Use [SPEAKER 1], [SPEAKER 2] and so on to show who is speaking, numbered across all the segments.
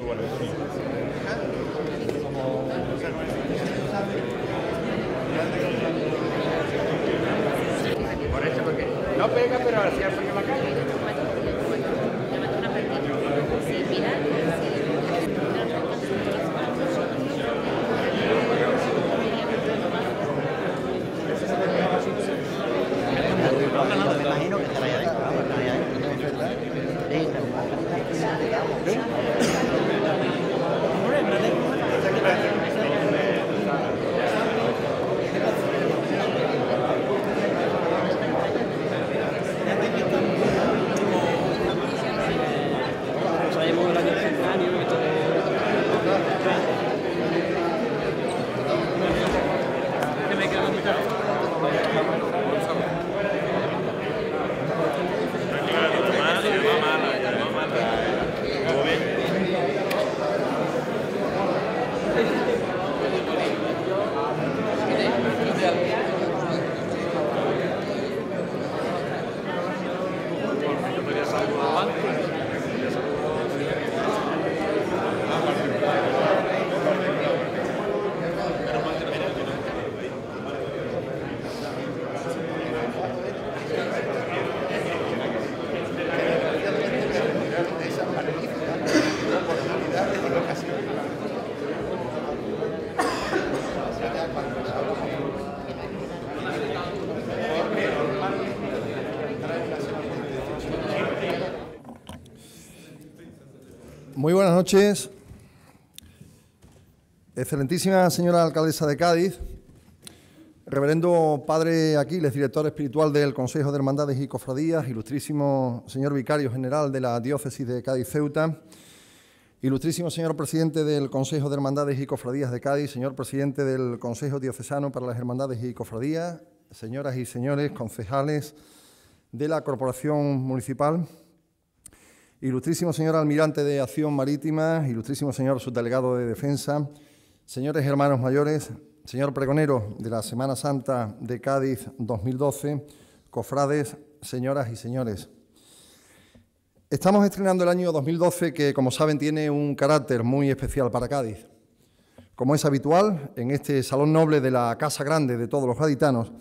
[SPEAKER 1] Por
[SPEAKER 2] eso,
[SPEAKER 3] porque no pega, pero hacía final
[SPEAKER 2] noches. Excelentísima señora alcaldesa de Cádiz, reverendo padre Aquiles, director espiritual del Consejo de Hermandades y Cofradías, ilustrísimo señor vicario general de la diócesis de Cádiz-Ceuta, ilustrísimo señor presidente del Consejo de Hermandades y Cofradías de Cádiz, señor presidente del Consejo Diocesano para las Hermandades y Cofradías, señoras y señores concejales de la Corporación Municipal, Ilustrísimo señor almirante de Acción Marítima, ilustrísimo señor subdelegado de Defensa, señores hermanos mayores, señor pregonero de la Semana Santa de Cádiz 2012, cofrades, señoras y señores. Estamos estrenando el año 2012 que, como saben, tiene un carácter muy especial para Cádiz. Como es habitual, en este salón noble de la Casa Grande de todos los gaditanos,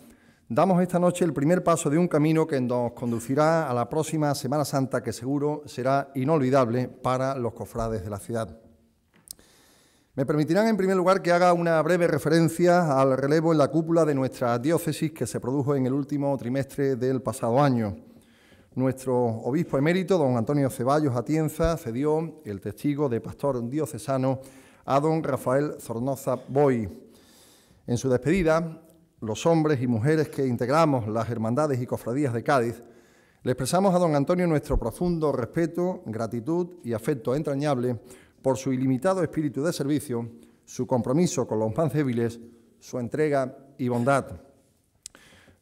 [SPEAKER 2] Damos esta noche el primer paso de un camino que nos conducirá a la próxima Semana Santa que seguro será inolvidable para los cofrades de la ciudad. Me permitirán en primer lugar que haga una breve referencia al relevo en la cúpula de nuestra diócesis que se produjo en el último trimestre del pasado año. Nuestro obispo emérito, don Antonio Ceballos Atienza, cedió el testigo de pastor diocesano a don Rafael Zornoza Boy. En su despedida, los hombres y mujeres que integramos las hermandades y cofradías de Cádiz, le expresamos a don Antonio nuestro profundo respeto, gratitud y afecto entrañable por su ilimitado espíritu de servicio, su compromiso con los más débiles, su entrega y bondad.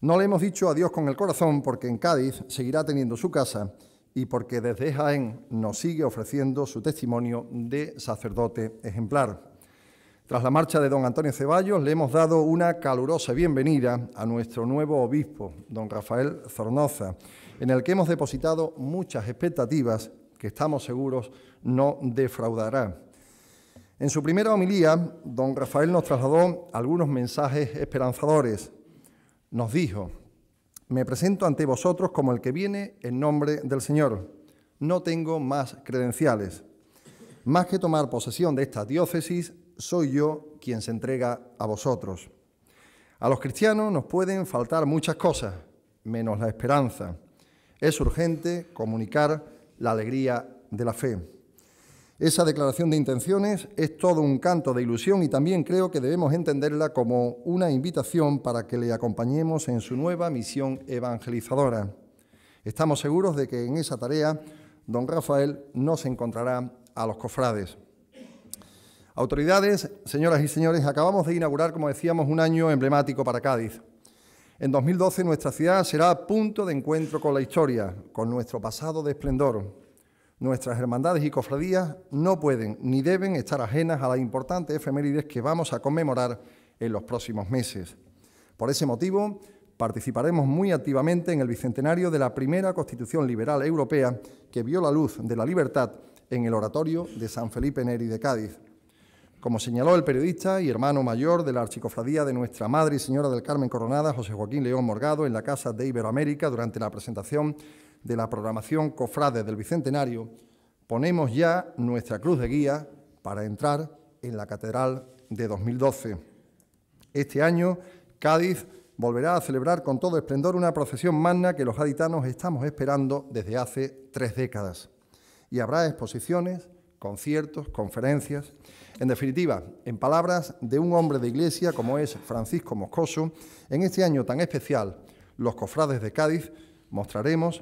[SPEAKER 2] No le hemos dicho adiós con el corazón porque en Cádiz seguirá teniendo su casa y porque desde Jaén nos sigue ofreciendo su testimonio de sacerdote ejemplar. Tras la marcha de don Antonio Ceballos, le hemos dado una calurosa bienvenida a nuestro nuevo obispo, don Rafael Zornoza, en el que hemos depositado muchas expectativas que estamos seguros no defraudará. En su primera homilía, don Rafael nos trasladó algunos mensajes esperanzadores. Nos dijo, me presento ante vosotros como el que viene en nombre del Señor. No tengo más credenciales. Más que tomar posesión de esta diócesis, soy yo quien se entrega a vosotros. A los cristianos nos pueden faltar muchas cosas, menos la esperanza. Es urgente comunicar la alegría de la fe. Esa declaración de intenciones es todo un canto de ilusión y también creo que debemos entenderla como una invitación para que le acompañemos en su nueva misión evangelizadora. Estamos seguros de que en esa tarea don Rafael no se encontrará a los cofrades. Autoridades, señoras y señores, acabamos de inaugurar, como decíamos, un año emblemático para Cádiz. En 2012 nuestra ciudad será punto de encuentro con la historia, con nuestro pasado de esplendor, Nuestras hermandades y cofradías no pueden ni deben estar ajenas a las importantes efemérides que vamos a conmemorar en los próximos meses. Por ese motivo, participaremos muy activamente en el bicentenario de la primera Constitución Liberal Europea que vio la luz de la libertad en el oratorio de San Felipe Neri de Cádiz. Como señaló el periodista y hermano mayor de la Archicofradía de Nuestra Madre y Señora del Carmen Coronada, José Joaquín León Morgado, en la Casa de Iberoamérica durante la presentación de la programación Cofrades del Bicentenario, ponemos ya nuestra cruz de guía para entrar en la Catedral de 2012. Este año, Cádiz volverá a celebrar con todo esplendor una procesión magna que los gaditanos estamos esperando desde hace tres décadas. Y habrá exposiciones, conciertos, conferencias en definitiva, en palabras de un hombre de iglesia como es Francisco Moscoso, en este año tan especial, los cofrades de Cádiz mostraremos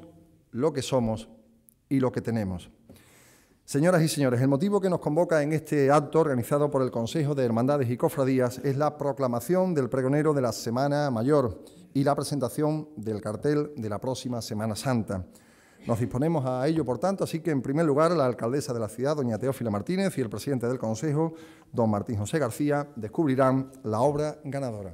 [SPEAKER 2] lo que somos y lo que tenemos. Señoras y señores, el motivo que nos convoca en este acto organizado por el Consejo de Hermandades y Cofradías es la proclamación del pregonero de la Semana Mayor y la presentación del cartel de la próxima Semana Santa. Nos disponemos a ello, por tanto, así que en primer lugar la alcaldesa de la ciudad, doña Teófila Martínez, y el presidente del Consejo, don Martín José García, descubrirán la obra ganadora.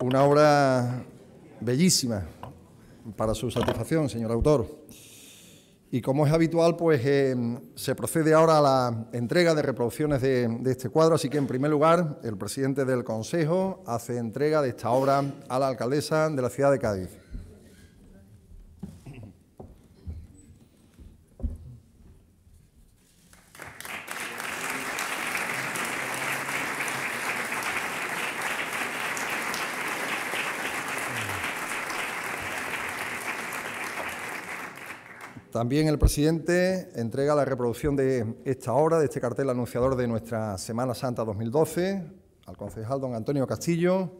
[SPEAKER 2] una obra bellísima para su satisfacción, señor autor. Y como es habitual, pues eh, se procede ahora a la entrega de reproducciones de, este cuadro. Así que, en primer lugar, el presidente del Consejo hace entrega de esta obra a la alcaldesa de la ciudad de Cádiz. También el presidente entrega la reproducción de esta obra, de este cartel anunciador de nuestra Semana Santa 2012, al concejal don Antonio Castillo,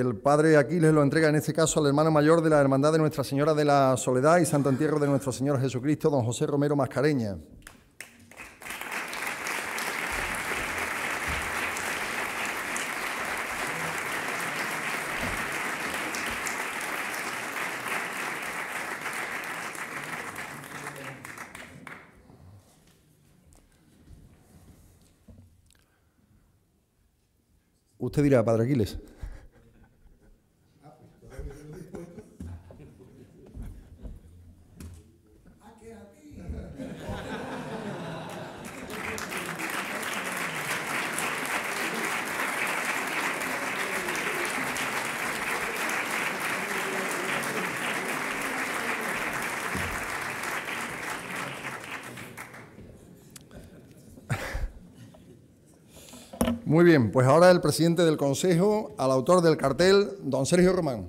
[SPEAKER 2] El padre Aquiles lo entrega en este caso al hermano mayor de la Hermandad de Nuestra Señora de la Soledad y Santo Entierro de Nuestro Señor Jesucristo, don José Romero Mascareña. Usted dirá, Padre Aquiles, Bien, pues ahora el presidente del Consejo, al autor del cartel, don Sergio Román.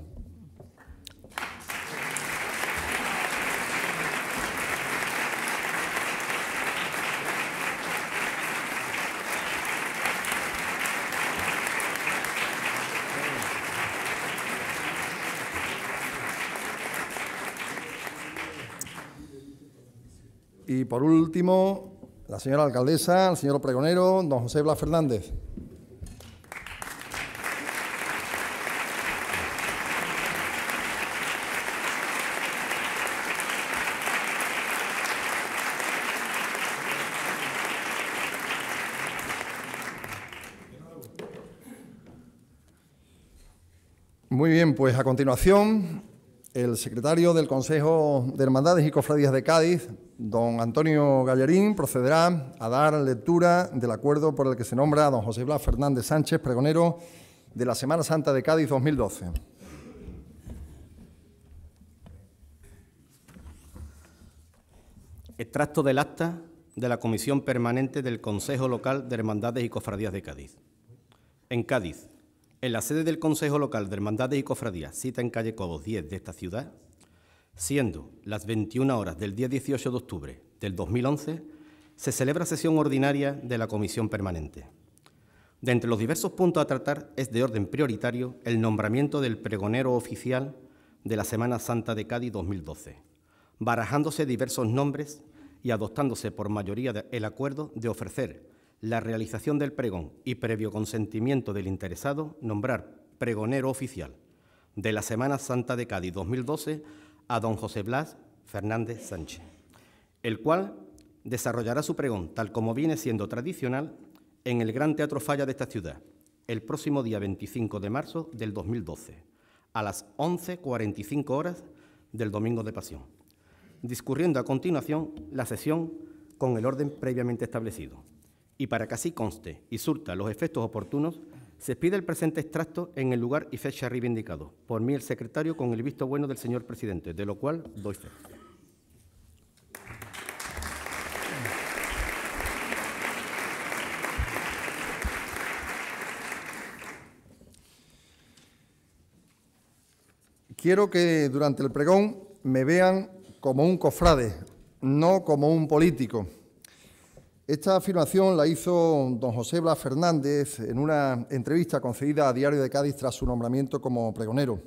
[SPEAKER 2] Y por último, la señora alcaldesa, el señor pregonero, don José Blas Fernández. Muy bien, pues a continuación, el secretario del Consejo de Hermandades y Cofradías de Cádiz, don Antonio Gallarín, procederá a dar lectura del acuerdo por el que se nombra a don José Blas Fernández Sánchez, pregonero de la Semana Santa de Cádiz 2012.
[SPEAKER 4] Extracto del acta de la Comisión Permanente del Consejo Local de Hermandades y Cofradías de Cádiz. En Cádiz, en la sede del Consejo Local de Hermandades y Cofradías, cita en calle Cobos 10 de esta ciudad, siendo las 21 horas del día 18 de octubre del 2011, se celebra sesión ordinaria de la Comisión Permanente. De entre los diversos puntos a tratar es de orden prioritario el nombramiento del pregonero oficial de la Semana Santa de Cádiz 2012, barajándose diversos nombres y adoptándose por mayoría el acuerdo de ofrecer la realización del pregón y previo consentimiento del interesado, nombrar pregonero oficial de la Semana Santa de Cádiz 2012 a don José Blas Fernández Sánchez, el cual desarrollará su pregón, tal como viene siendo tradicional, en el Gran Teatro Falla de esta ciudad, el próximo día 25 de marzo del 2012, a las 11.45 horas del Domingo de Pasión, discurriendo a continuación la sesión con el orden previamente establecido y para que así conste y surta los efectos oportunos, se pide el presente extracto en el lugar y fecha reivindicado. por mí el secretario con el visto bueno del señor presidente, de lo cual doy fe.
[SPEAKER 2] Quiero que durante el pregón me vean como un cofrade, no como un político. Esta afirmación la hizo don José Blas Fernández en una entrevista concedida a Diario de Cádiz tras su nombramiento como pregonero.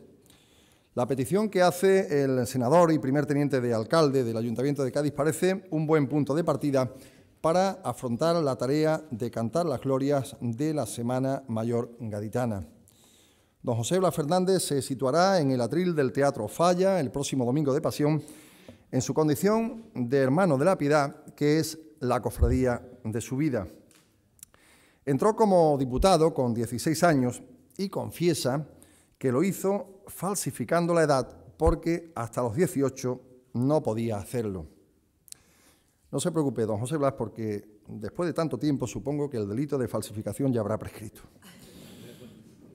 [SPEAKER 2] La petición que hace el senador y primer teniente de alcalde del Ayuntamiento de Cádiz parece un buen punto de partida para afrontar la tarea de cantar las glorias de la Semana Mayor Gaditana. Don José Blas Fernández se situará en el atril del Teatro Falla el próximo domingo de Pasión en su condición de hermano de la Piedad, que es la cofradía de su vida. Entró como diputado con 16 años y confiesa que lo hizo falsificando la edad porque hasta los 18 no podía hacerlo. No se preocupe, don José Blas, porque después de tanto tiempo supongo que el delito de falsificación ya habrá prescrito.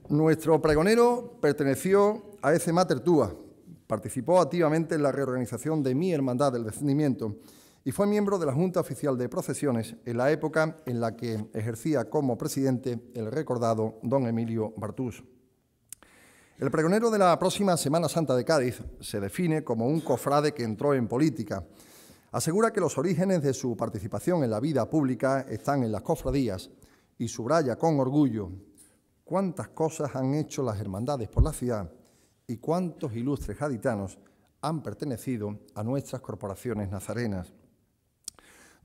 [SPEAKER 2] Nuestro pregonero perteneció a ese tertúa participó activamente en la reorganización de mi Hermandad del Descendimiento y fue miembro de la Junta Oficial de Procesiones en la época en la que ejercía como presidente el recordado don Emilio Bartús. El pregonero de la próxima Semana Santa de Cádiz se define como un cofrade que entró en política. Asegura que los orígenes de su participación en la vida pública están en las cofradías y subraya con orgullo cuántas cosas han hecho las hermandades por la ciudad y cuántos ilustres gaditanos han pertenecido a nuestras corporaciones nazarenas.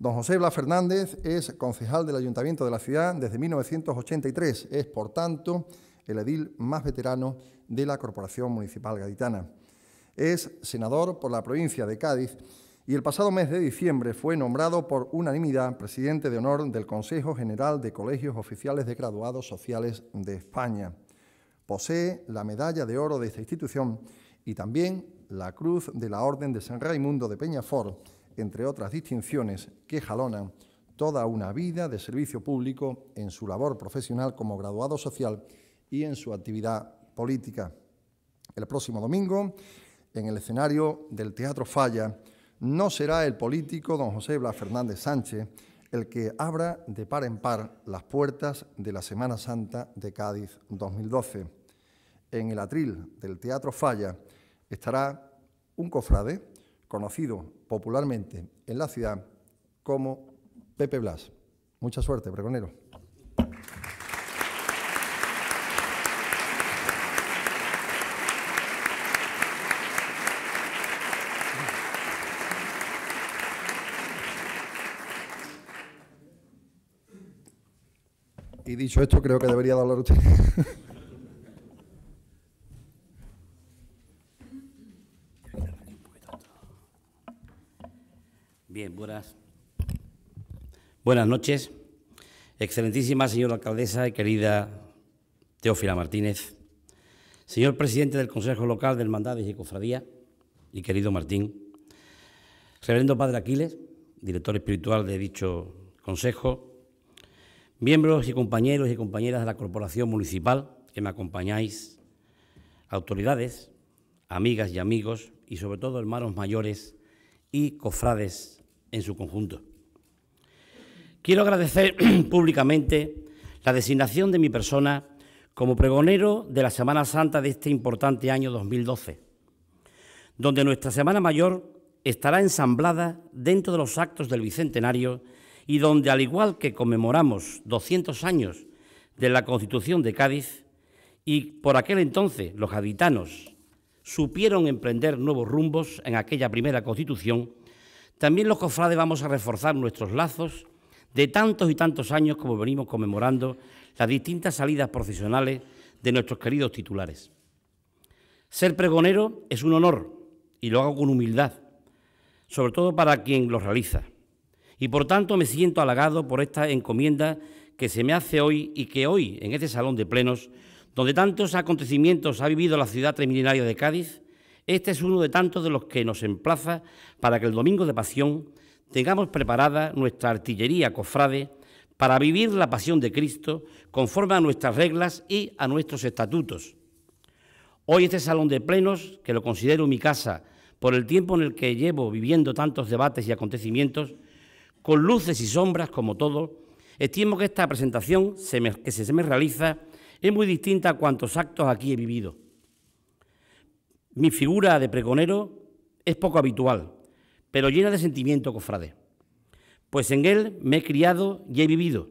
[SPEAKER 2] Don José Blas Fernández es concejal del Ayuntamiento de la ciudad desde 1983. Es, por tanto, el edil más veterano de la Corporación Municipal Gaditana. Es senador por la provincia de Cádiz y el pasado mes de diciembre fue nombrado por unanimidad presidente de honor del Consejo General de Colegios Oficiales de Graduados Sociales de España. Posee la medalla de oro de esta institución y también la cruz de la Orden de San Raimundo de Peñafort entre otras distinciones que jalonan toda una vida de servicio público en su labor profesional como graduado social y en su actividad política. El próximo domingo, en el escenario del Teatro Falla, no será el político don José Blas Fernández Sánchez el que abra de par en par las puertas de la Semana Santa de Cádiz 2012. En el atril del Teatro Falla estará un cofrade conocido popularmente en la ciudad como Pepe Blas. Mucha suerte, pregonero. Y dicho esto, creo que debería hablar usted.
[SPEAKER 5] Bien, buenas. Buenas noches. Excelentísima señora alcaldesa y querida Teófila Martínez, señor presidente del Consejo Local de Hermandades y Cofradía y querido Martín, reverendo padre Aquiles, director espiritual de dicho consejo, miembros y compañeros y compañeras de la Corporación Municipal que me acompañáis, autoridades, amigas y amigos y sobre todo hermanos mayores y cofrades en su conjunto. Quiero agradecer públicamente la designación de mi persona como pregonero de la Semana Santa de este importante año 2012, donde nuestra Semana Mayor estará ensamblada dentro de los actos del Bicentenario y donde, al igual que conmemoramos 200 años de la Constitución de Cádiz, y por aquel entonces los gaditanos supieron emprender nuevos rumbos en aquella primera Constitución, también los cofrades vamos a reforzar nuestros lazos de tantos y tantos años como venimos conmemorando las distintas salidas profesionales de nuestros queridos titulares. Ser pregonero es un honor y lo hago con humildad, sobre todo para quien lo realiza. Y por tanto me siento halagado por esta encomienda que se me hace hoy y que hoy, en este salón de plenos, donde tantos acontecimientos ha vivido la ciudad trimilinaria de Cádiz, este es uno de tantos de los que nos emplaza para que el Domingo de Pasión tengamos preparada nuestra artillería cofrade para vivir la pasión de Cristo conforme a nuestras reglas y a nuestros estatutos. Hoy este salón de plenos, que lo considero mi casa por el tiempo en el que llevo viviendo tantos debates y acontecimientos, con luces y sombras como todo, estimo que esta presentación que se me realiza es muy distinta a cuantos actos aquí he vivido. Mi figura de pregonero es poco habitual, pero llena de sentimiento, cofrade. Pues en él me he criado y he vivido.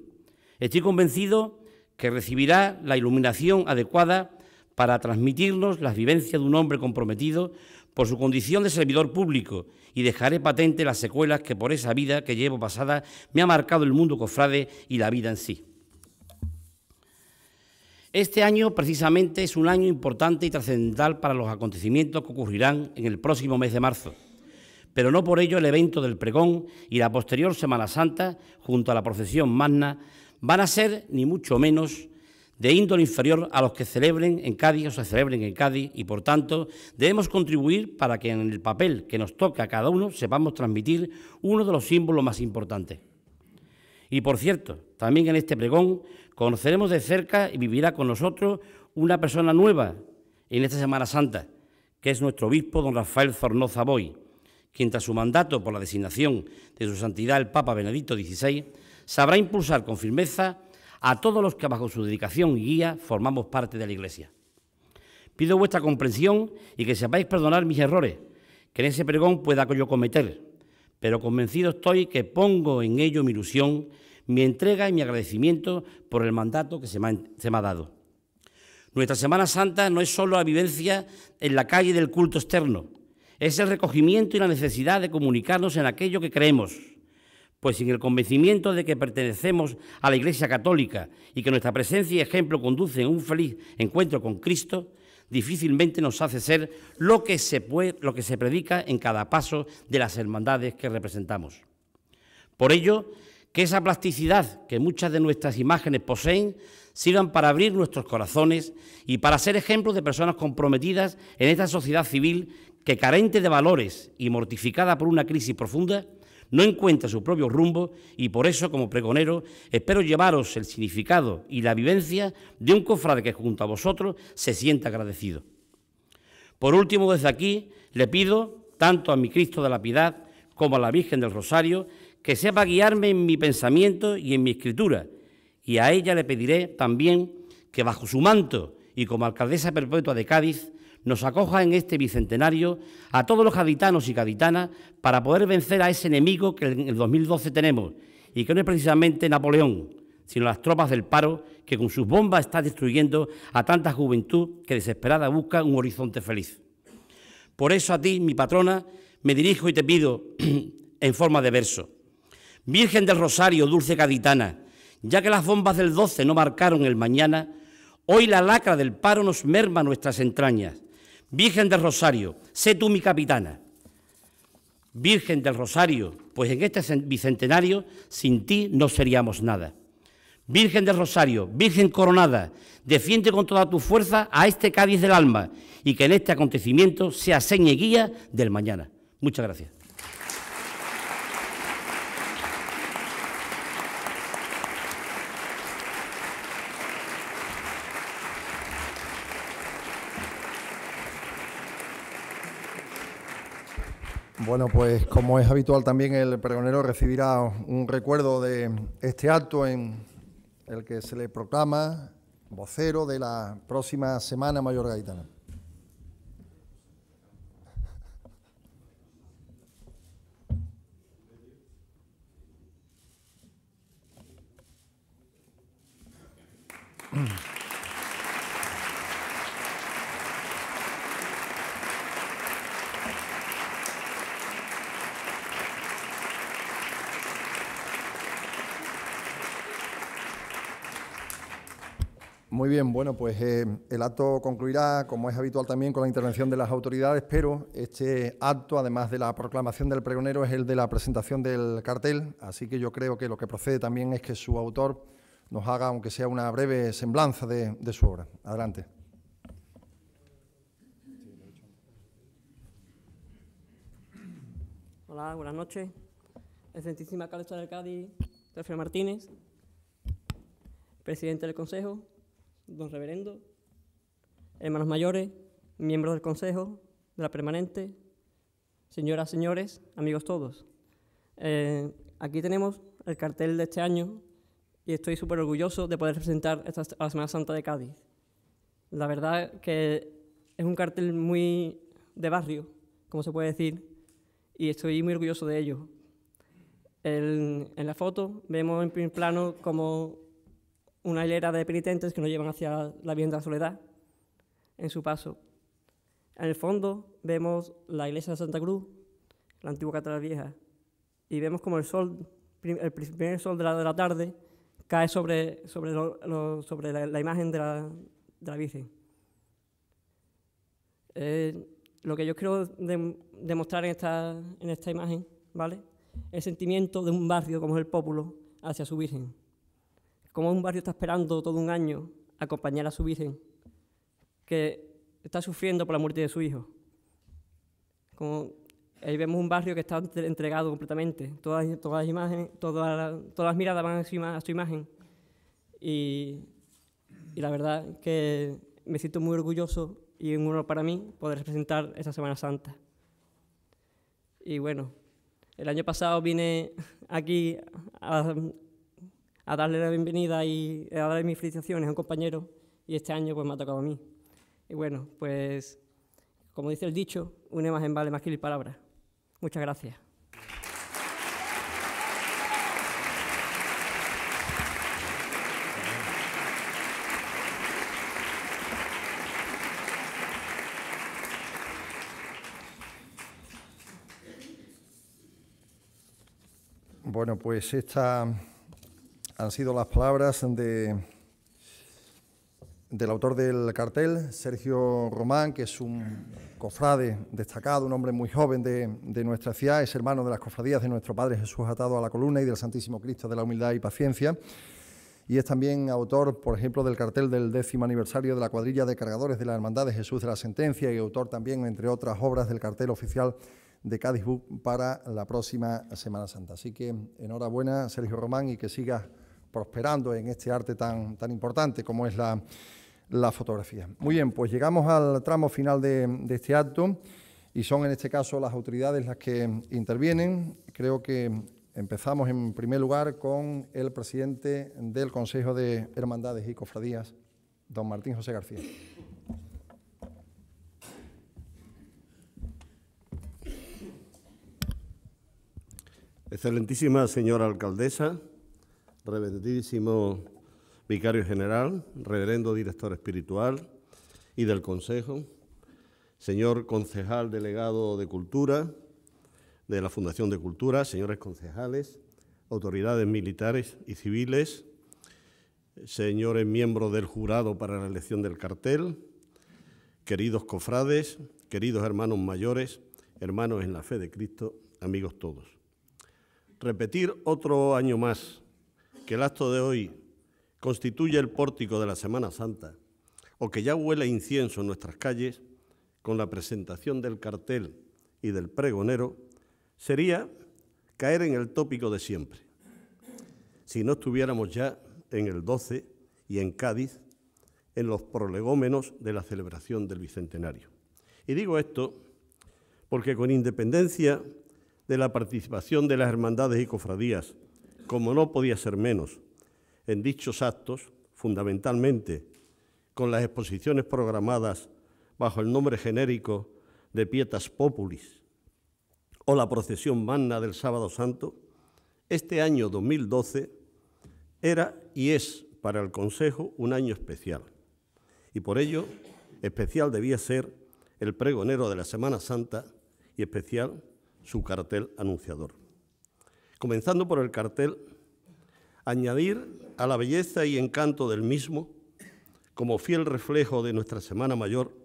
[SPEAKER 5] Estoy convencido que recibirá la iluminación adecuada para transmitirnos las vivencias de un hombre comprometido por su condición de servidor público y dejaré patente las secuelas que por esa vida que llevo pasada me ha marcado el mundo cofrade y la vida en sí. Este año precisamente es un año importante y trascendental para los acontecimientos que ocurrirán en el próximo mes de marzo. Pero no por ello el evento del pregón y la posterior Semana Santa, junto a la procesión magna, van a ser ni mucho menos de índole inferior a los que celebren en Cádiz o se celebren en Cádiz y por tanto debemos contribuir para que en el papel que nos toca a cada uno sepamos transmitir uno de los símbolos más importantes. Y por cierto, también en este pregón conoceremos de cerca y vivirá con nosotros una persona nueva en esta Semana Santa, que es nuestro obispo don Rafael Zornoza Boy, quien tras su mandato por la designación de su santidad el Papa Benedicto XVI, sabrá impulsar con firmeza a todos los que bajo su dedicación y guía formamos parte de la Iglesia. Pido vuestra comprensión y que sepáis perdonar mis errores, que en ese pregón pueda yo cometer, pero convencido estoy que pongo en ello mi ilusión mi entrega y mi agradecimiento por el mandato que se me ha, dado. Nuestra Semana Santa no es solo la vivencia en la calle del culto externo, es el recogimiento y la necesidad de comunicarnos en aquello que creemos, pues sin el convencimiento de que pertenecemos a la Iglesia Católica y que nuestra presencia y ejemplo conducen a un feliz encuentro con Cristo, difícilmente nos hace ser se, lo que se predica en cada paso de las hermandades que representamos. Por ello, que esa plasticidad que muchas de nuestras imágenes poseen sirvan para abrir nuestros corazones y para ser ejemplos de personas comprometidas en esta sociedad civil que carente de valores y mortificada por una crisis profunda, no encuentra su propio rumbo y por eso, como pregonero, espero llevaros el significado y la vivencia de un cofrade que junto a vosotros se sienta agradecido. Por último, desde aquí, le pido, tanto a mi Cristo de la Piedad como a la Virgen del Rosario, que sepa guiarme en mi pensamiento y en mi escritura. Y a ella le pediré también que bajo su manto y como alcaldesa perpetua de Cádiz nos acoja en este bicentenario a todos los gaditanos y gaditanas para poder vencer a ese enemigo que en el 2012 tenemos y que no es precisamente Napoleón, sino las tropas del paro que con sus bombas está destruyendo a tanta juventud que desesperada busca un horizonte feliz. Por eso a ti, mi patrona, me dirijo y te pido en forma de verso. Virgen del Rosario, dulce caditana, ya que las bombas del 12 no marcaron el mañana, hoy la lacra del paro nos merma nuestras entrañas. Virgen del Rosario, sé tú mi capitana. Virgen del Rosario, pues en este bicentenario sin ti no seríamos nada. Virgen del Rosario, Virgen coronada, defiende con toda tu fuerza a este Cádiz del alma y que en este acontecimiento sea seña guía del mañana. Muchas gracias.
[SPEAKER 2] Bueno, pues como es habitual también el pregonero recibirá un recuerdo de este acto en el que se le proclama vocero de la próxima Semana Mayor Gaitana. Muy bien, bueno, pues eh, el acto concluirá, como es habitual también, con la intervención de las autoridades, pero este acto, además de la proclamación del pregonero, es el de la presentación del cartel, así que yo creo que lo que procede también es que su autor nos haga, aunque sea una breve semblanza de, su obra. Adelante.
[SPEAKER 6] Hola, buenas noches. Excelentísima Calestra del Cádiz, Martínez, presidente del Consejo, don reverendo, hermanos mayores, miembros del consejo, de la permanente, señoras, señores, amigos todos. Eh, aquí tenemos el cartel de este año y estoy súper orgulloso de poder representar esta, a la Semana Santa de Cádiz. La verdad que es un cartel muy de barrio, como se puede decir, y estoy muy orgulloso de ello. en la foto vemos en primer plano como una hilera de penitentes que nos llevan hacia la vivienda de soledad en su paso. En el fondo vemos la iglesia de Santa Cruz, la antigua catedral vieja, y vemos como el sol, el primer sol de la, tarde, cae sobre, sobre, la, imagen de la, Virgen. Eh, lo que yo quiero demostrar en esta, en esta imagen, ¿vale? El sentimiento de un barrio como el Pópulo hacia su Virgen. Como un barrio está esperando todo un año acompañar a su virgen, que está sufriendo por la muerte de su hijo. Como ahí vemos un barrio que está entregado completamente, todas, todas, las, imágenes, miradas van a su, a su imagen. Y, la verdad que me siento muy orgulloso y un honor para mí poder representar esta Semana Santa. Y bueno, el año pasado vine aquí a, a darle la bienvenida y a darle mis felicitaciones a un compañero y este año pues me ha tocado a mí. Y bueno, pues como dice el dicho, una en vale más que mil palabras. Muchas gracias.
[SPEAKER 2] Bueno, pues esta han sido las palabras de, del autor del cartel, Sergio Román, que es un cofrade destacado, un hombre muy joven de, nuestra ciudad, es hermano de las cofradías de nuestro Padre Jesús atado a la columna y del Santísimo Cristo de la Humildad y Paciencia. Y es también autor, por ejemplo, del cartel del décimo aniversario de la cuadrilla de cargadores de la Hermandad de Jesús de la Sentencia y autor también, entre otras obras, del cartel oficial de Cádiz para la próxima Semana Santa. Así que enhorabuena, Sergio Román, y que siga prosperando en este arte tan, tan importante como es la, fotografía. Muy bien, pues llegamos al tramo final de, de, este acto y son en este caso las autoridades las que intervienen. Creo que empezamos en primer lugar con el presidente del Consejo de Hermandades y Cofradías, don Martín José García.
[SPEAKER 1] Excelentísima señora alcaldesa, reverendísimo vicario general, reverendo director espiritual y del Consejo, señor concejal delegado de Cultura, de la Fundación de Cultura, señores concejales, autoridades militares y civiles, señores miembros del jurado para la elección del cartel, queridos cofrades, queridos hermanos mayores, hermanos en la fe de Cristo, amigos todos. Repetir otro año más que el acto de hoy constituye el pórtico de la Semana Santa, o que ya huele incienso en nuestras calles, con la presentación del cartel y del pregonero, sería caer en el tópico de siempre. Si no estuviéramos ya en el 12 y en Cádiz, en los prolegómenos de la celebración del Bicentenario. Y digo esto porque con independencia de la participación de las hermandades y cofradías como no podía ser menos, en dichos actos, fundamentalmente con las exposiciones programadas bajo el nombre genérico de Pietas Populis o la procesión magna del Sábado Santo, este año 2012 era y es para el Consejo un año especial. Y por ello, especial debía ser el pregonero de la Semana Santa y especial su cartel anunciador comenzando por el cartel, añadir a la belleza y encanto del mismo, como fiel reflejo de nuestra Semana Mayor,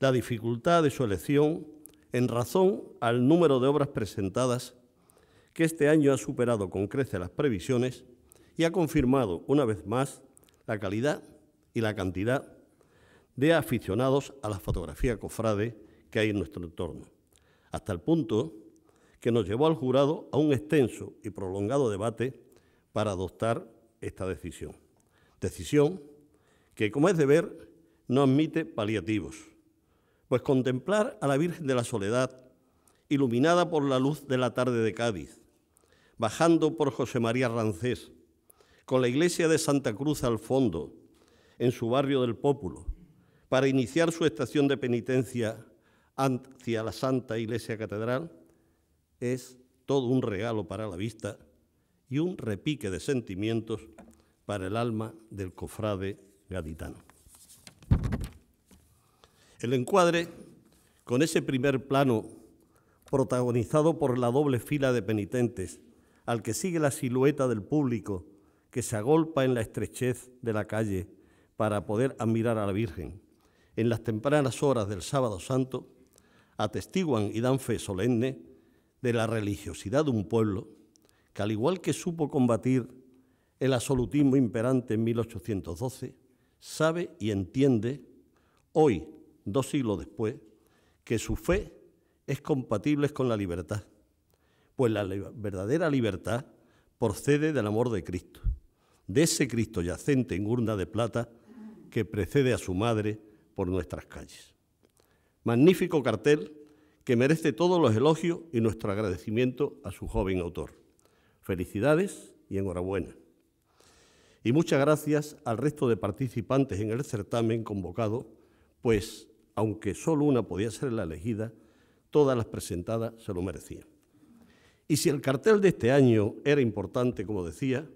[SPEAKER 1] la dificultad de su elección en razón al número de obras presentadas, que este año ha superado con crece las previsiones y ha confirmado una vez más la calidad y la cantidad de aficionados a la fotografía cofrade que hay en nuestro entorno, hasta el punto que nos llevó al jurado a un extenso y prolongado debate para adoptar esta decisión. Decisión que, como es de ver, no admite paliativos, pues contemplar a la Virgen de la Soledad, iluminada por la luz de la tarde de Cádiz, bajando por José María Rancés, con la iglesia de Santa Cruz al fondo, en su barrio del Pópulo, para iniciar su estación de penitencia hacia la Santa Iglesia Catedral, es todo un regalo para la vista y un repique de sentimientos para el alma del cofrade gaditano. El encuadre, con ese primer plano protagonizado por la doble fila de penitentes, al que sigue la silueta del público que se agolpa en la estrechez de la calle para poder admirar a la Virgen, en las tempranas horas del sábado santo, atestiguan y dan fe solemne de la religiosidad de un pueblo que, al igual que supo combatir el absolutismo imperante en 1812, sabe y entiende hoy, dos siglos después, que su fe es compatible con la libertad, pues la verdadera libertad procede del amor de Cristo, de ese Cristo yacente en urna de plata que precede a su madre por nuestras calles. Magnífico cartel que merece todos los elogios y nuestro agradecimiento a su joven autor. Felicidades y enhorabuena. Y muchas gracias al resto de participantes en el certamen convocado, pues aunque solo una podía ser la elegida, todas las presentadas se lo merecían. Y si el cartel de este año era importante, como decía,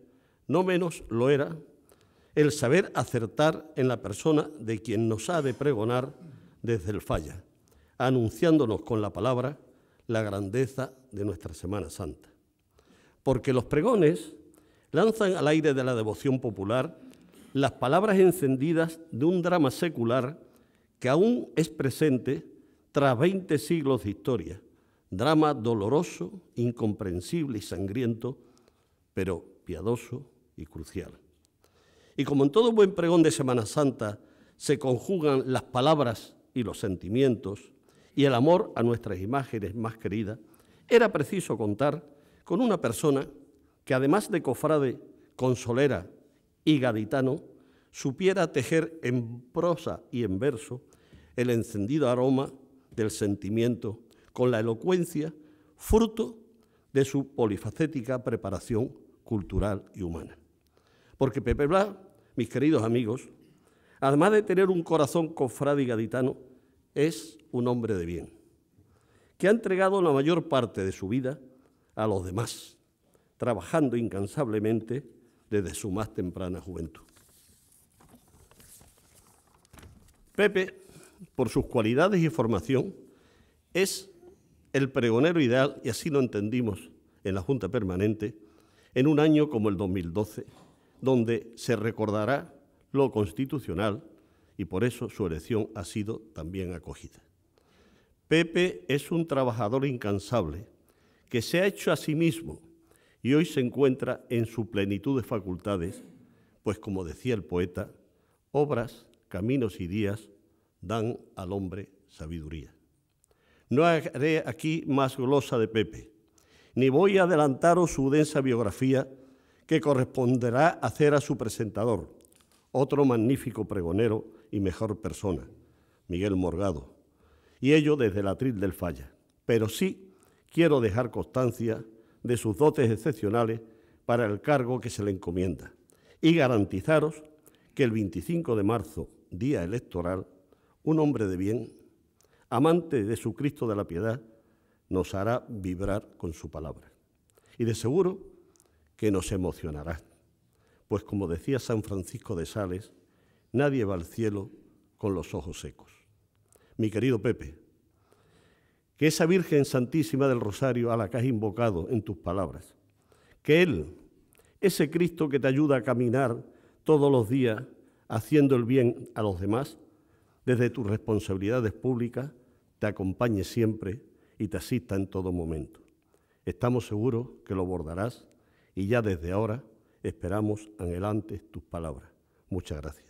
[SPEAKER 1] no menos lo era el saber acertar en la persona de quien nos ha de pregonar desde el falla, anunciándonos con la palabra la grandeza de nuestra Semana Santa. Porque los pregones lanzan al aire de la devoción popular las palabras encendidas de un drama secular que aún es presente tras 20 siglos de historia, drama doloroso, incomprensible y sangriento, pero piadoso y crucial. Y como en todo buen pregón de Semana Santa se conjugan las palabras y los sentimientos, y el amor a nuestras imágenes más queridas, era preciso contar con una persona que además de cofrade, consolera y gaditano, supiera tejer en prosa y en verso el encendido aroma del sentimiento con la elocuencia, fruto de su polifacética preparación cultural y humana. Porque Pepe Blas, mis queridos amigos, además de tener un corazón cofrade y gaditano, es un hombre de bien, que ha entregado la mayor parte de su vida a los demás, trabajando incansablemente desde su más temprana juventud. Pepe, por sus cualidades y formación, es el pregonero ideal, y así lo entendimos en la Junta Permanente, en un año como el 2012, donde se recordará lo constitucional y por eso su elección ha sido también acogida. Pepe es un trabajador incansable que se ha hecho a sí mismo y hoy se encuentra en su plenitud de facultades, pues como decía el poeta, obras, caminos y días dan al hombre sabiduría. No haré aquí más glosa de Pepe, ni voy a adelantaros su densa biografía que corresponderá hacer a su presentador, otro magnífico pregonero y mejor persona, Miguel Morgado, y ello desde la atriz del Falla. Pero sí quiero dejar constancia de sus dotes excepcionales para el cargo que se le encomienda y garantizaros que el 25 de marzo, día electoral, un hombre de bien, amante de su Cristo de la piedad, nos hará vibrar con su palabra. Y de seguro que nos emocionará, pues como decía San Francisco de Sales, Nadie va al cielo con los ojos secos. Mi querido Pepe, que esa Virgen Santísima del Rosario a la que has invocado en tus palabras, que Él, ese Cristo que te ayuda a caminar todos los días haciendo el bien a los demás, desde tus responsabilidades públicas, te acompañe siempre y te asista en todo momento. Estamos seguros que lo abordarás y ya desde ahora esperamos anhelantes tus palabras. Muchas gracias.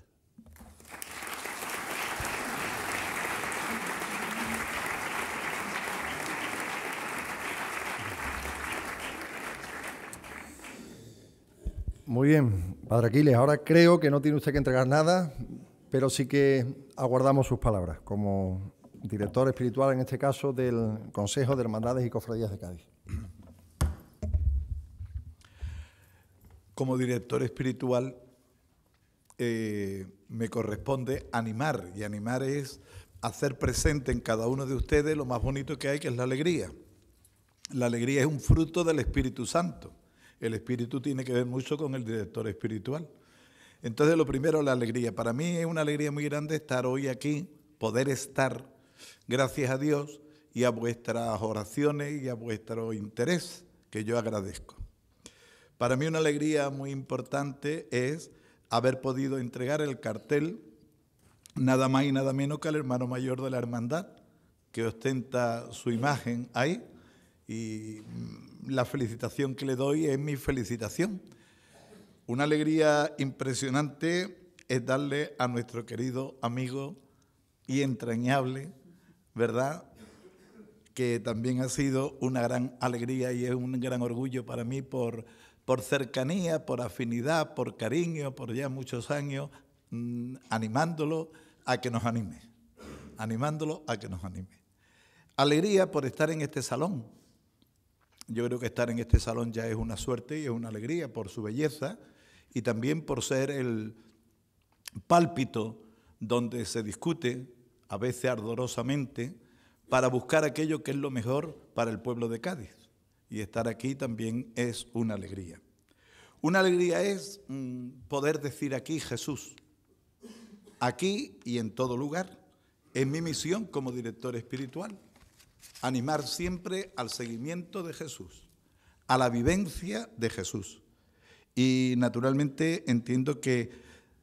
[SPEAKER 2] Muy bien, Padre Aquiles, ahora creo que no tiene usted que entregar nada, pero sí que aguardamos sus palabras como director espiritual, en este caso, del Consejo de Hermandades y Cofradías de Cádiz.
[SPEAKER 7] Como director espiritual, eh, me corresponde animar, y animar es hacer presente en cada uno de ustedes lo más bonito que hay, que es la alegría. La alegría es un fruto del Espíritu Santo. El espíritu tiene que ver mucho con el director espiritual. Entonces lo primero, la alegría. Para mí es una alegría muy grande estar hoy aquí, poder estar, gracias a Dios y a vuestras oraciones y a vuestro interés, que yo agradezco. Para mí una alegría muy importante es haber podido entregar el cartel nada más y nada menos que al hermano mayor de la hermandad, que ostenta su imagen ahí. Y la felicitación que le doy es mi felicitación. Una alegría impresionante es darle a nuestro querido amigo y entrañable, ¿verdad? Que también ha sido una gran alegría y es un gran orgullo para mí por, por cercanía, por afinidad, por cariño, por ya muchos años, mm, animándolo a que nos anime, animándolo a que nos anime. Alegría por estar en este salón, yo creo que estar en este salón ya es una suerte y es una alegría por su belleza y también por ser el pálpito donde se discute, a veces ardorosamente, para buscar aquello que es lo mejor para el pueblo de Cádiz. Y estar aquí también es una alegría. Una alegría es mm, poder decir aquí Jesús, aquí y en todo lugar. Es mi misión como director espiritual. Animar siempre al seguimiento de Jesús, a la vivencia de Jesús. Y naturalmente entiendo que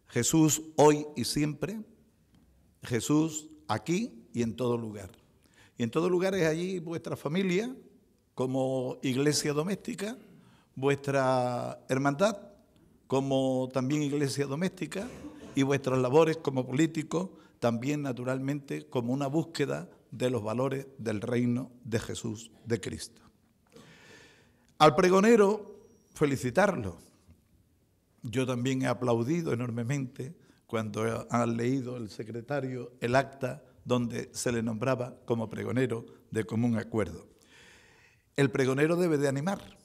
[SPEAKER 7] Jesús hoy y siempre, Jesús aquí y en todo lugar. Y en todo lugar es allí vuestra familia, como iglesia doméstica, vuestra hermandad, como también iglesia doméstica, y vuestras labores como políticos, también naturalmente como una búsqueda de los valores del reino de Jesús de Cristo. Al pregonero, felicitarlo. Yo también he aplaudido enormemente cuando ha leído el secretario el acta donde se le nombraba como pregonero de común acuerdo. El pregonero debe de animar.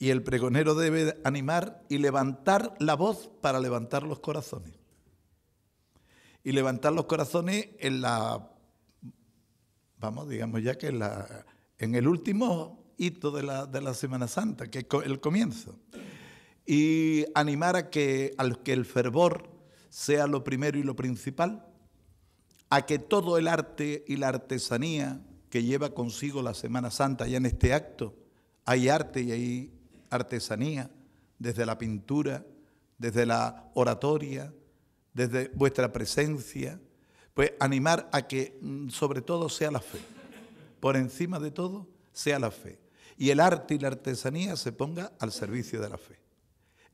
[SPEAKER 7] Y el pregonero debe animar y levantar la voz para levantar los corazones y levantar los corazones en la, vamos, digamos ya que en, la, en el último hito de la, Semana Santa, que es el comienzo. Y animar a que, que el fervor sea lo primero y lo principal, a que todo el arte y la artesanía que lleva consigo la Semana Santa ya en este acto, hay arte y hay artesanía, desde la pintura, desde la oratoria, desde vuestra presencia, pues animar a que mm, sobre todo sea la fe. Por encima de todo, sea la fe. Y el arte y la artesanía se ponga al servicio de la fe.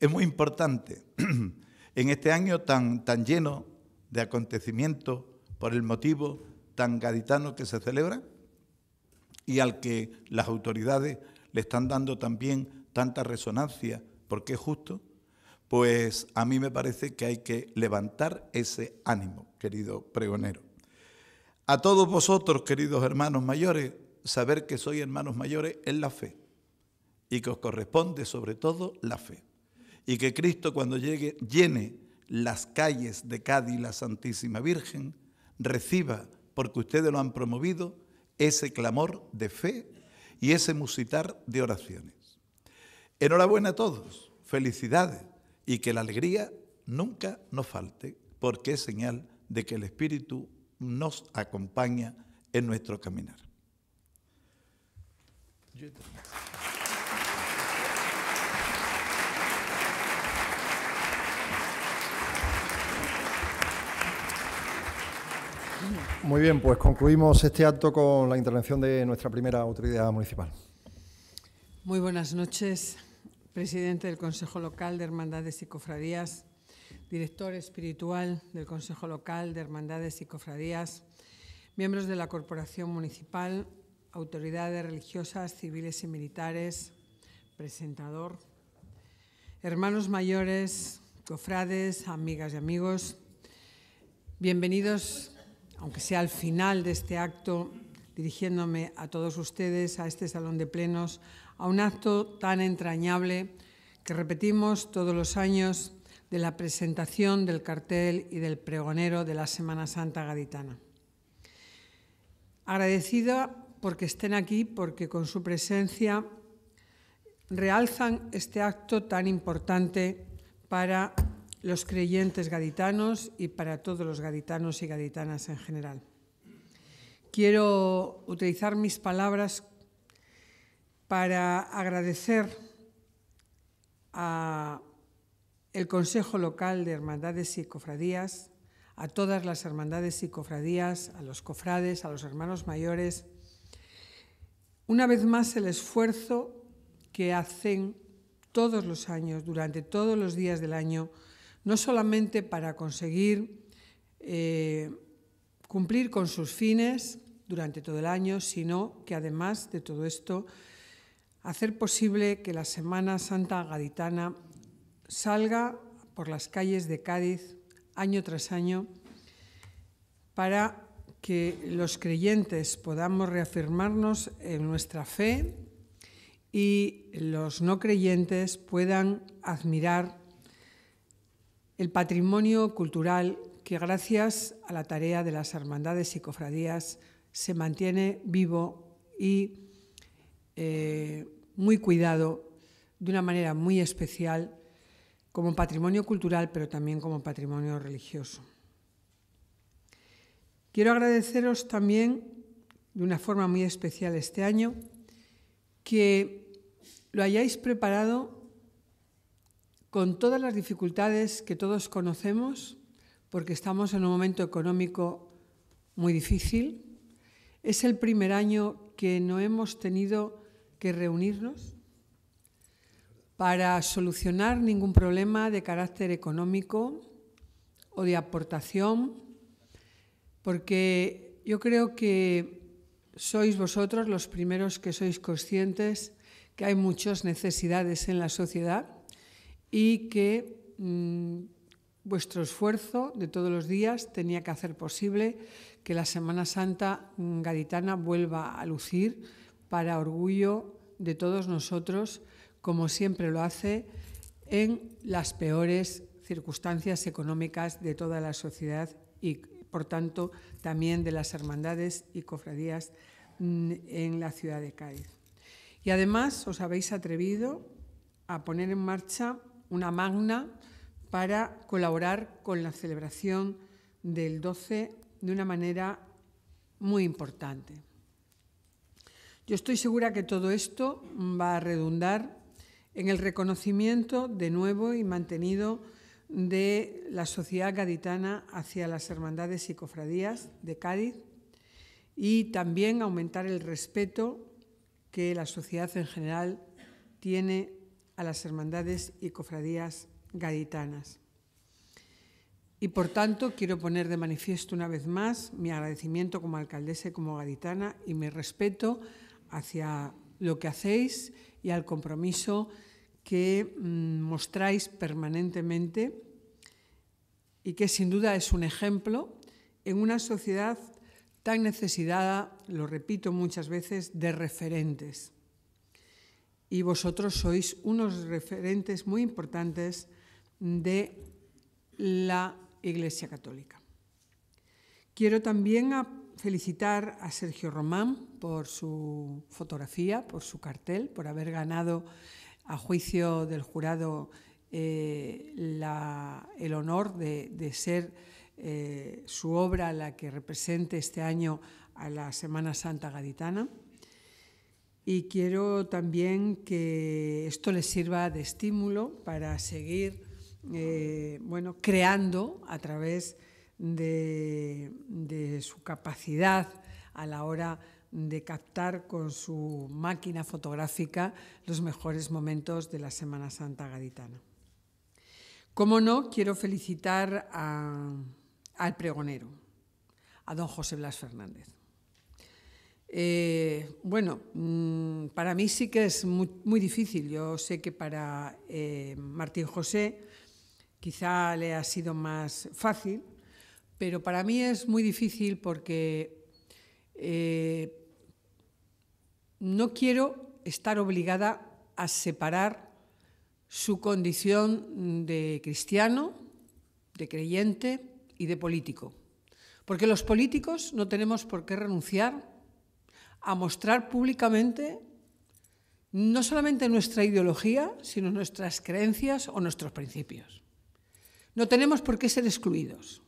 [SPEAKER 7] Es muy importante en este año tan, tan lleno de acontecimientos por el motivo tan gaditano que se celebra y al que las autoridades le están dando también tanta resonancia, porque es justo, pues a mí me parece que hay que levantar ese ánimo, querido pregonero. A todos vosotros, queridos hermanos mayores, saber que sois hermanos mayores es la fe y que os corresponde sobre todo la fe. Y que Cristo cuando llegue llene las calles de Cádiz la Santísima Virgen, reciba, porque ustedes lo han promovido, ese clamor de fe y ese musitar de oraciones. Enhorabuena a todos, felicidades y que la alegría nunca nos falte, porque es señal de que el Espíritu nos acompaña en nuestro caminar.
[SPEAKER 2] Muy bien, pues concluimos este acto con la intervención de nuestra primera autoridad municipal.
[SPEAKER 3] Muy buenas noches presidente del Consejo Local de Hermandades y Cofradías, director espiritual del Consejo Local de Hermandades y Cofradías, miembros de la Corporación Municipal, autoridades religiosas, civiles y militares, presentador, hermanos mayores, cofrades, amigas y amigos, bienvenidos, aunque sea al final de este acto, dirigiéndome a todos ustedes, a este salón de plenos, a un acto tan entrañable que repetimos todos los años de la presentación del cartel y del pregonero de la Semana Santa Gaditana. Agradecida porque estén aquí, porque con su presencia realzan este acto tan importante para los creyentes gaditanos y para todos los gaditanos y gaditanas en general. Quiero utilizar mis palabras para agradecer a el Consejo Local de Hermandades y Cofradías, a todas las hermandades y cofradías, a los cofrades, a los hermanos mayores, una vez más el esfuerzo que hacen todos los años, durante todos los días del año, no solamente para conseguir eh, cumplir con sus fines durante todo el año, sino que además de todo esto hacer posible que la Semana Santa Gaditana salga por las calles de Cádiz año tras año para que los creyentes podamos reafirmarnos en nuestra fe y los no creyentes puedan admirar el patrimonio cultural que gracias a la tarea de las hermandades y cofradías se mantiene vivo y eh, muy cuidado, de una manera muy especial, como patrimonio cultural, pero también como patrimonio religioso. Quiero agradeceros también, de una forma muy especial este año, que lo hayáis preparado con todas las dificultades que todos conocemos, porque estamos en un momento económico muy difícil. Es el primer año que no hemos tenido que reunirnos para solucionar ningún problema de carácter económico o de aportación, porque yo creo que sois vosotros los primeros que sois conscientes que hay muchas necesidades en la sociedad y que mm, vuestro esfuerzo de todos los días tenía que hacer posible que la Semana Santa mm, gaditana vuelva a lucir para orgullo de todos nosotros, como siempre lo hace, en las peores circunstancias económicas de toda la sociedad y, por tanto, también de las hermandades y cofradías mm, en la ciudad de Cádiz. Y además os habéis atrevido a poner en marcha una magna para colaborar con la celebración del 12 de una manera muy importante. Yo estoy segura que todo esto mm, va a redundar en el reconocimiento de nuevo y mantenido de la sociedad gaditana hacia las hermandades y cofradías de Cádiz y también aumentar el respeto que la sociedad en general tiene a las hermandades y cofradías gaditanas. Y por tanto, quiero poner de manifiesto una vez más mi agradecimiento como alcaldesa y como gaditana y mi respeto hacia lo que hacéis y al compromiso que mm, mostráis permanentemente y que sin duda es un ejemplo en una sociedad tan necesitada, lo repito muchas veces, de referentes. Y vosotros sois unos referentes muy importantes de la Iglesia Católica. Quiero también felicitar a Sergio Román por su fotografía, por su cartel, por haber ganado a juicio del jurado eh, el honor de, ser eh, su obra la que represente este año a la Semana Santa Gaditana. Y quiero también que esto le sirva de estímulo para seguir eh, bueno, creando a través de de, su capacidad a la hora de captar con su máquina fotográfica los mejores momentos de la Semana Santa gaditana. Como no, quiero felicitar al pregonero, a don José Blas Fernández. Eh, bueno, mm, para mí sí que es muy, difícil. Yo sé que para eh, Martín José quizá le ha sido más fácil, pero para mí es muy difícil porque eh, no quiero estar obligada a separar su condición de cristiano, de creyente y de político. Porque los políticos no tenemos por qué renunciar a mostrar públicamente no solamente nuestra ideología, sino nuestras creencias o nuestros principios. No tenemos por qué ser excluidos.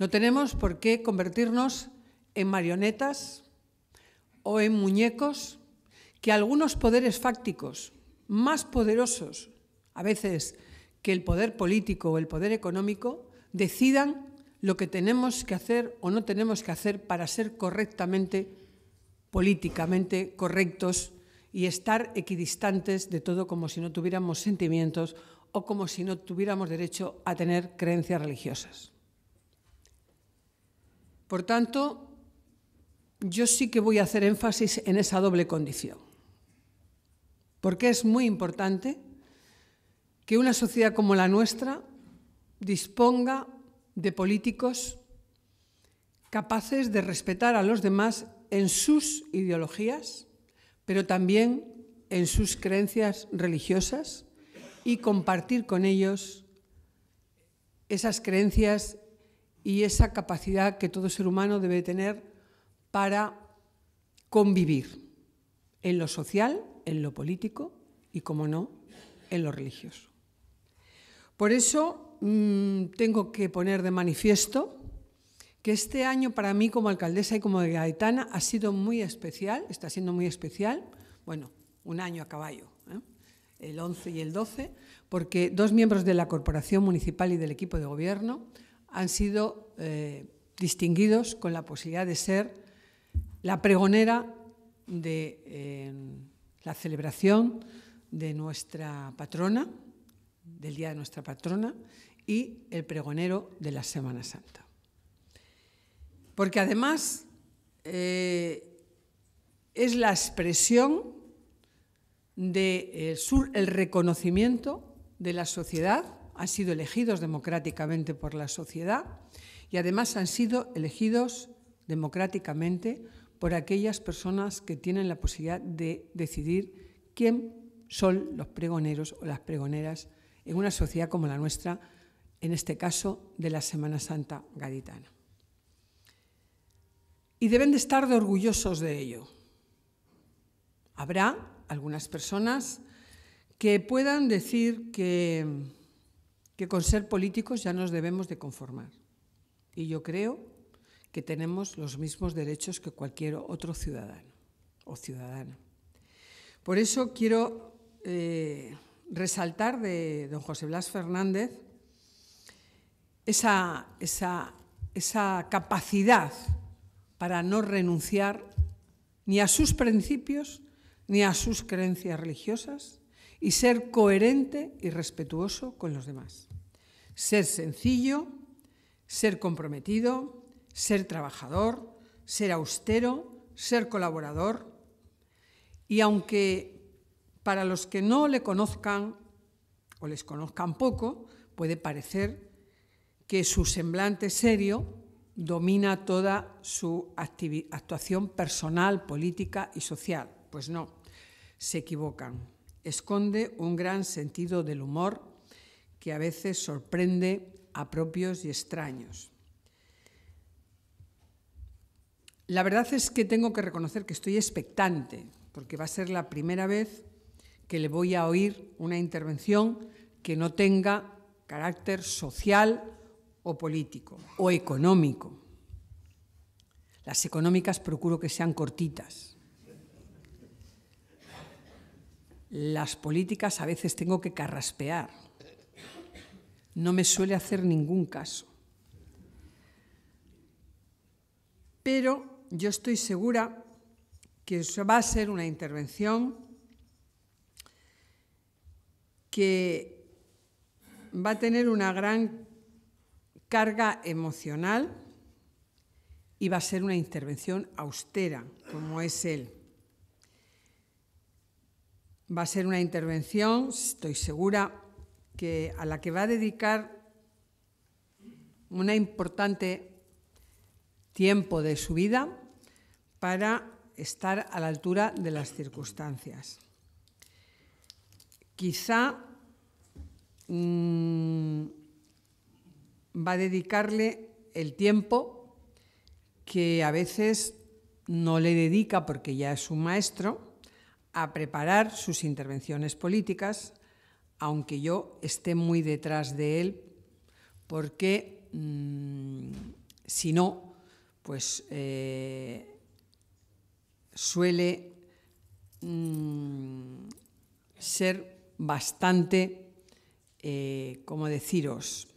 [SPEAKER 3] No tenemos por qué convertirnos en marionetas o en muñecos que algunos poderes fácticos más poderosos, a veces que el poder político o el poder económico, decidan lo que tenemos que hacer o no tenemos que hacer para ser correctamente, políticamente correctos y estar equidistantes de todo como si no tuviéramos sentimientos o como si no tuviéramos derecho a tener creencias religiosas. Por tanto, yo sí que voy a hacer énfasis en esa doble condición, porque es muy importante que una sociedad como la nuestra disponga de políticos capaces de respetar a los demás en sus ideologías, pero también en sus creencias religiosas y compartir con ellos esas creencias y esa capacidad que todo ser humano debe tener para convivir en lo social, en lo político y, como no, en lo religioso. Por eso mm, tengo que poner de manifiesto que este año para mí como alcaldesa y como Gaetana, ha sido muy especial, está siendo muy especial, bueno, un año a caballo, ¿eh? el 11 y el 12, porque dos miembros de la Corporación Municipal y del equipo de gobierno han sido eh, distinguidos con la posibilidad de ser la pregonera de eh, la celebración de nuestra patrona, del Día de nuestra patrona, y el pregonero de la Semana Santa. Porque además eh, es la expresión del reconocimiento de la sociedad han sido elegidos democráticamente por la sociedad y además han sido elegidos democráticamente por aquellas personas que tienen la posibilidad de decidir quién son los pregoneros o las pregoneras en una sociedad como la nuestra, en este caso de la Semana Santa gaditana. Y deben de estar orgullosos de ello. Habrá algunas personas que puedan decir que que con ser políticos ya nos debemos de conformar. Y yo creo que tenemos los mismos derechos que cualquier otro ciudadano o ciudadana. Por eso quiero eh, resaltar de don José Blas Fernández esa capacidad para no renunciar ni a sus principios ni a sus creencias religiosas y ser coherente y respetuoso con los demás ser sencillo, ser comprometido, ser trabajador, ser austero, ser colaborador. Y aunque para los que no le conozcan o les conozcan poco, puede parecer que su semblante serio domina toda su actuación personal, política y social. Pues no, se equivocan. Esconde un gran sentido del humor que a veces sorprende a propios y extraños. La verdad es que tengo que reconocer que estoy expectante, porque va a ser la primera vez que le voy a oír una intervención que no tenga carácter social o político o económico. Las económicas procuro que sean cortitas. Las políticas a veces tengo que carraspear no me suele hacer ningún caso. Pero yo estoy segura que eso va a ser una intervención que va a tener una gran carga emocional y va a ser una intervención austera, como es él. Va a ser una intervención, estoy segura, a la que va a dedicar un importante tiempo de su vida para estar a la altura de las circunstancias. Quizá mm, va a dedicarle el tiempo que a veces no le dedica porque ya es un maestro a preparar sus intervenciones políticas, aunque yo esté muy detrás de él, porque mm, si no, pues eh, suele mm, ser bastante, eh, como deciros,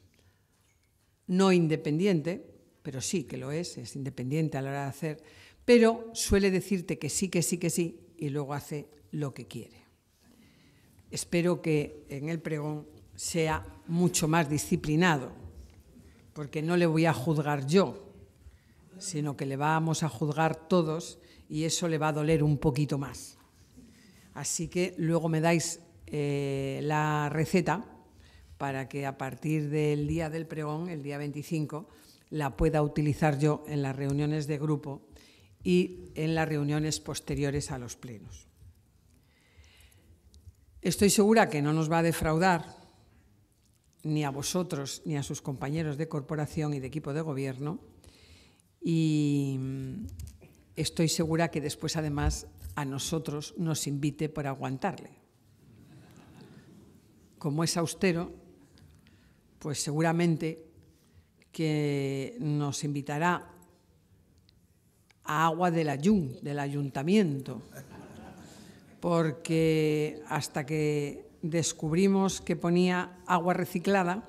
[SPEAKER 3] no independiente, pero sí que lo es, es independiente a la hora de hacer, pero suele decirte que sí, que sí, que sí, y luego hace lo que quiere espero que en el pregón sea mucho más disciplinado, porque no le voy a juzgar yo, sino que le vamos a juzgar todos y eso le va a doler un poquito más. Así que luego me dais eh, la receta para que a partir del día del pregón, el día 25, la pueda utilizar yo en las reuniones de grupo y en las reuniones posteriores a los plenos. Estoy segura que no nos va a defraudar ni a vosotros ni a sus compañeros de corporación y de equipo de gobierno. Y mm, estoy segura que después, además, a nosotros nos invite por aguantarle. Como es austero, pues seguramente que nos invitará a agua del del ayuntamiento porque hasta que descubrimos que ponía agua reciclada,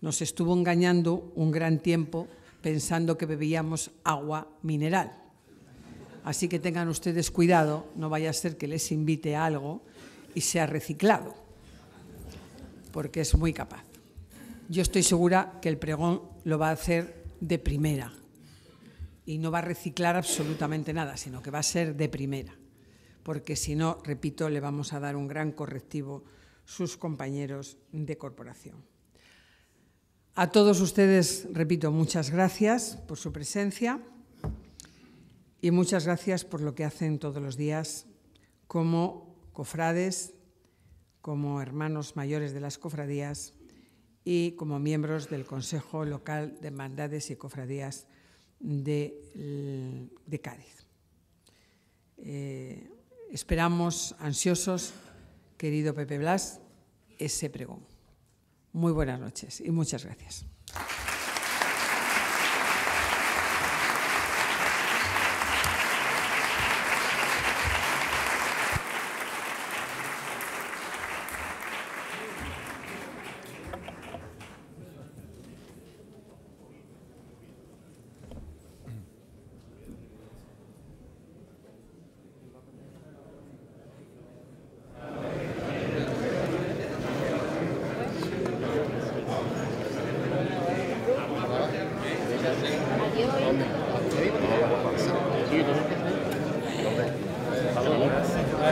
[SPEAKER 3] nos estuvo engañando un gran tiempo pensando que bebíamos agua mineral. Así que tengan ustedes cuidado, no vaya a ser que les invite a algo y sea reciclado, porque es muy capaz. Yo estoy segura que el pregón lo va a hacer de primera y no va a reciclar absolutamente nada, sino que va a ser de primera porque si no, repito, le vamos a dar un gran correctivo sus compañeros de corporación. A todos ustedes, repito, muchas gracias por su presencia y muchas gracias por lo que hacen todos los días como cofrades, como hermanos mayores de las cofradías y como miembros del Consejo Local de Mandades y Cofradías de, Cádiz. Eh, Esperamos ansiosos, querido Pepe Blas, ese pregón. Muy buenas noches y muchas gracias.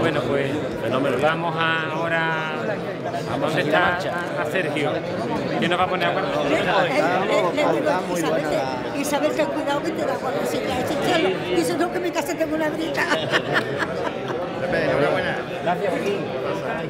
[SPEAKER 5] Bueno, pues vamos
[SPEAKER 3] ahora a
[SPEAKER 5] dónde está a, Sergio, que nos va a poner a
[SPEAKER 6] Y Isabel, ten cuidado que te da cuando se cae chelo. Dice, no, que mi casa tengo una brita. Enhorabuena. Gracias,